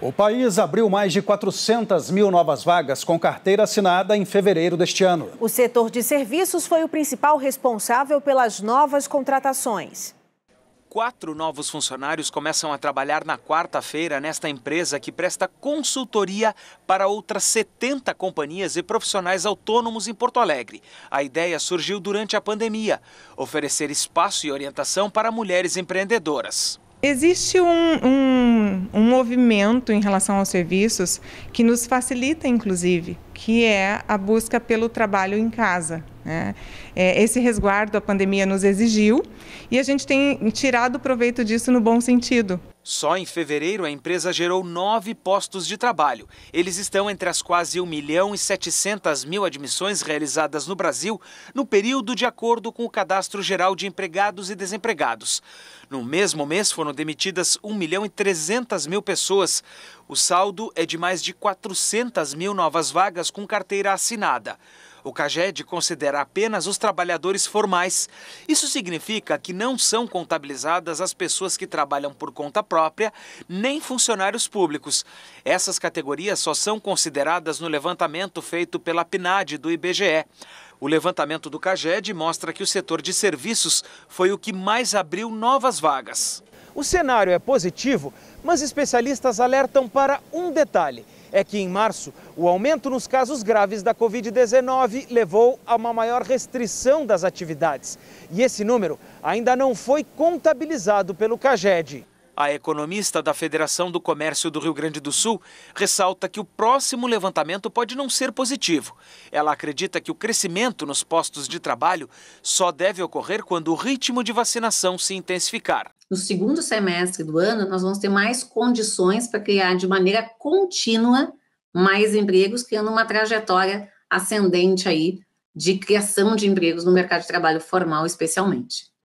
O país abriu mais de 400 mil novas vagas com carteira assinada em fevereiro deste ano. O setor de serviços foi o principal responsável pelas novas contratações. Quatro novos funcionários começam a trabalhar na quarta-feira nesta empresa que presta consultoria para outras 70 companhias e profissionais autônomos em Porto Alegre. A ideia surgiu durante a pandemia oferecer espaço e orientação para mulheres empreendedoras. Existe um, um, um, movimento em relação aos serviços que nos facilita, inclusive, que é a busca pelo trabalho em casa. Né? É, esse resguardo a pandemia nos exigiu e a gente tem tirado proveito disso no bom sentido. Só em fevereiro, a empresa gerou nove postos de trabalho. Eles estão entre as quase 1 milhão e 700 mil admissões realizadas no Brasil no período de acordo com o Cadastro Geral de Empregados e Desempregados. No mesmo mês, foram demitidas 1 milhão e 300 mil pessoas. O saldo é de mais de 400 mil novas vagas com carteira assinada. O CAGED é considera apenas os trabalhadores formais. Isso significa que não são contabilizadas as pessoas que trabalham por conta própria, nem funcionários públicos. Essas categorias só são consideradas no levantamento feito pela PNAD do IBGE. O levantamento do CAGED mostra que o setor de serviços foi o que mais abriu novas vagas. O cenário é positivo, mas especialistas alertam para um detalhe é que em março o aumento nos casos graves da Covid-19 levou a uma maior restrição das atividades. E esse número ainda não foi contabilizado pelo CAGED. A economista da Federação do Comércio do Rio Grande do Sul ressalta que o próximo levantamento pode não ser positivo. Ela acredita que o crescimento nos postos de trabalho só deve ocorrer quando o ritmo de vacinação se intensificar. No segundo semestre do ano, nós vamos ter mais condições para criar de maneira contínua mais empregos, criando uma trajetória ascendente aí de criação de empregos no mercado de trabalho formal, especialmente.